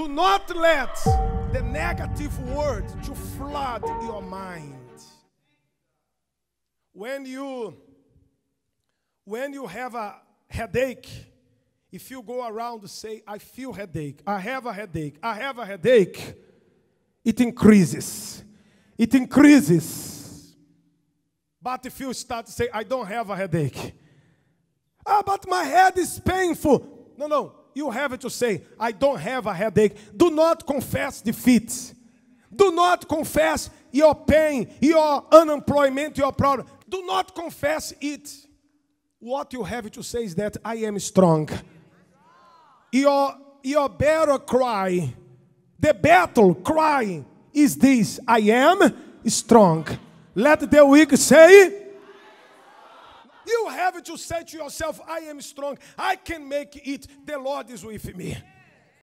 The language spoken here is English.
Do not let the negative word to flood your mind. When you when you have a headache, if you go around say, I feel headache, I have a headache, I have a headache, it increases. It increases. But if you start to say, I don't have a headache, ah, but my head is painful. No, no, you have to say, I don't have a headache. Do not confess defeat. Do not confess your pain, your unemployment, your problem. Do not confess it. What you have to say is that I am strong. Your, your battle cry, the battle cry is this I am strong. Let the weak say, have to say to yourself, I am strong. I can make it. The Lord is with me.